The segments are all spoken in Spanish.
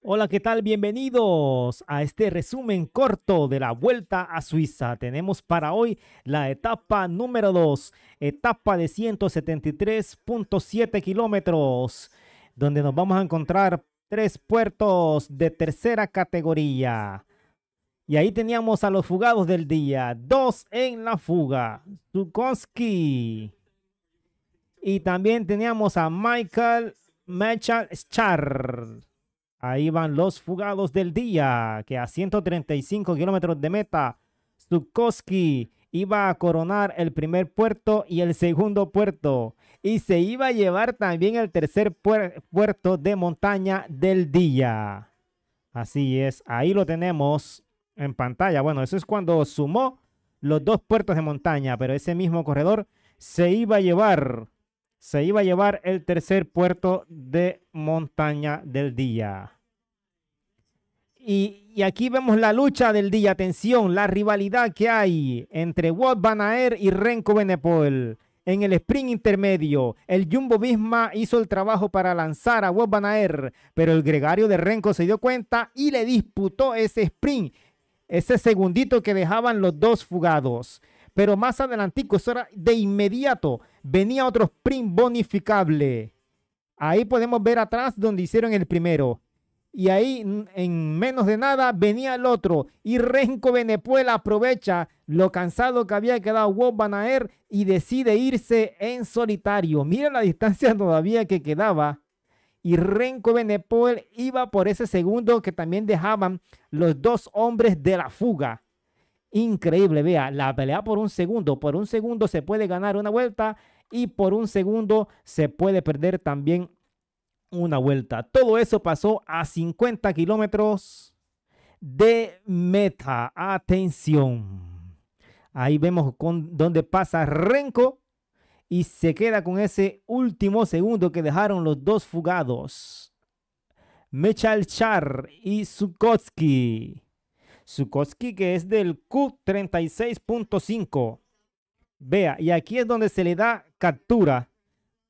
Hola, ¿qué tal? Bienvenidos a este resumen corto de la vuelta a Suiza. Tenemos para hoy la etapa número 2, etapa de 173.7 kilómetros, donde nos vamos a encontrar tres puertos de tercera categoría. Y ahí teníamos a los fugados del día. Dos en la fuga. Zukonski. Y también teníamos a Michael Machal Schar. Ahí van los fugados del día, que a 135 kilómetros de meta, Sukoski iba a coronar el primer puerto y el segundo puerto. Y se iba a llevar también el tercer puerto de montaña del día. Así es, ahí lo tenemos en pantalla. Bueno, eso es cuando sumó los dos puertos de montaña, pero ese mismo corredor se iba a llevar se iba a llevar el tercer puerto de montaña del día. Y, aquí vemos la lucha del día, atención, la rivalidad que hay entre Walt Van y Renko Benepol. En el sprint intermedio, el Jumbo Visma hizo el trabajo para lanzar a Walt Van pero el gregario de Renko se dio cuenta y le disputó ese sprint, ese segundito que dejaban los dos fugados. Pero más adelantico, eso era de inmediato, venía otro sprint bonificable. Ahí podemos ver atrás donde hicieron el primero. Y ahí en menos de nada venía el otro. Y Renko Benepuela aprovecha lo cansado que había quedado Wolf Banaer y decide irse en solitario. Mira la distancia todavía que quedaba. Y Renko Benepoel iba por ese segundo que también dejaban los dos hombres de la fuga. Increíble, vea, la pelea por un segundo, por un segundo se puede ganar una vuelta y por un segundo se puede perder también una vuelta. Todo eso pasó a 50 kilómetros de meta. Atención. Ahí vemos con, dónde pasa Renko y se queda con ese último segundo que dejaron los dos fugados. Mechalchar y Sukotsky. Sukoski, que es del Q36.5. Vea, y aquí es donde se le da captura.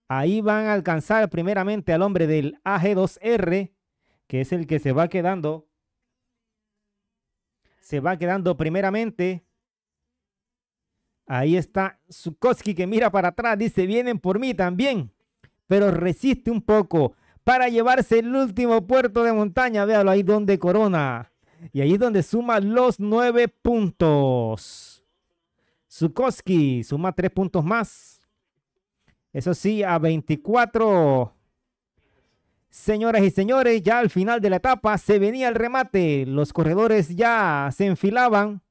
Ahí van a alcanzar primeramente al hombre del AG2R, que es el que se va quedando. Se va quedando primeramente. Ahí está Sukoski que mira para atrás, dice, vienen por mí también, pero resiste un poco para llevarse el último puerto de montaña. Véalo ahí donde corona. Y ahí es donde suma los nueve puntos. Sukoski suma tres puntos más. Eso sí, a 24. Señoras y señores, ya al final de la etapa se venía el remate. Los corredores ya se enfilaban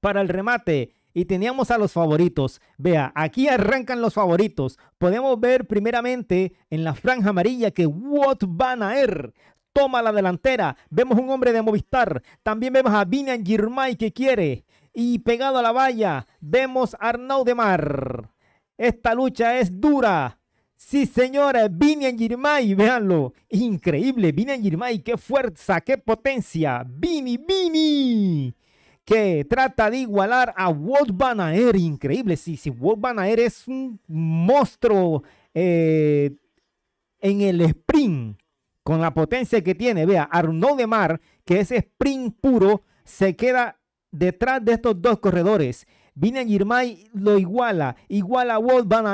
para el remate y teníamos a los favoritos. Vea, aquí arrancan los favoritos. Podemos ver primeramente en la franja amarilla que what Van Aert toma la delantera. Vemos un hombre de Movistar. También vemos a Vinan Girmay que quiere. Y pegado a la valla, vemos a Arnaud de Mar. Esta lucha es dura. Sí, señora, Vinian Girmay, véanlo. Increíble, Vinian Girmay, qué fuerza, qué potencia. Vini, Vini, que trata de igualar a Walt Van Increíble, sí, sí, Walt Van es un monstruo eh, en el sprint con la potencia que tiene, vea, Arnaud de Mar, que es sprint puro, se queda detrás de estos dos corredores. Vinan Girmay lo iguala, iguala a Walt Van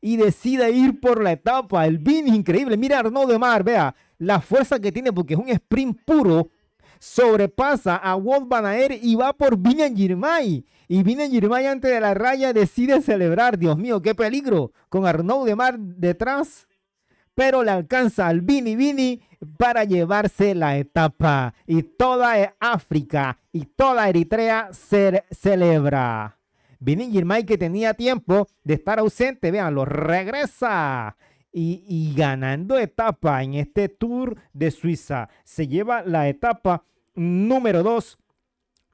y decide ir por la etapa. El Vini es increíble. Mira Arnaud de Mar, vea la fuerza que tiene porque es un sprint puro. Sobrepasa a Walt Van y va por Vinan Girmay. Y Vinan Girmay antes de la raya decide celebrar. Dios mío, qué peligro. Con Arnaud de Mar detrás pero le alcanza al Vini Bini para llevarse la etapa. Y toda África y toda Eritrea se celebra. Bini Girmay, que tenía tiempo de estar ausente, véanlo, regresa. Y, y, ganando etapa en este Tour de Suiza. Se lleva la etapa número 2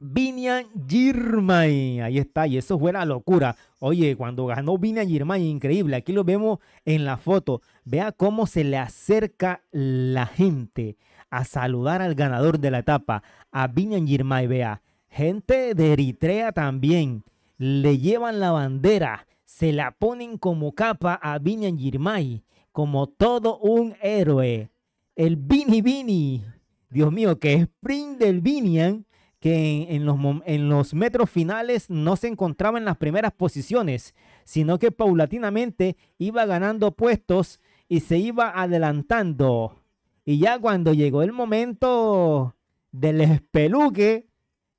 Vinian Girmay. Ahí está, y eso fue la locura. Oye, cuando ganó Vinian Girmay, increíble. Aquí lo vemos en la foto. Vea cómo se le acerca la gente a saludar al ganador de la etapa, a Vinian Girmay. Vea, gente de Eritrea también. Le llevan la bandera, se la ponen como capa a Vinian Girmay, como todo un héroe. El Vini Vini. Dios mío, que sprint del Vinian que en, los, metros finales no se encontraba en las primeras posiciones, sino que paulatinamente iba ganando puestos y se iba adelantando. Y ya cuando llegó el momento del espeluque,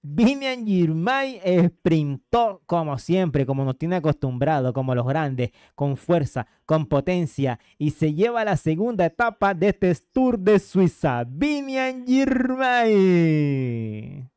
Vinian Girmay sprintó como siempre, como nos tiene acostumbrado, como los grandes, con fuerza, con potencia, y se lleva a la segunda etapa de este Tour de Suiza. Vinian Girmay.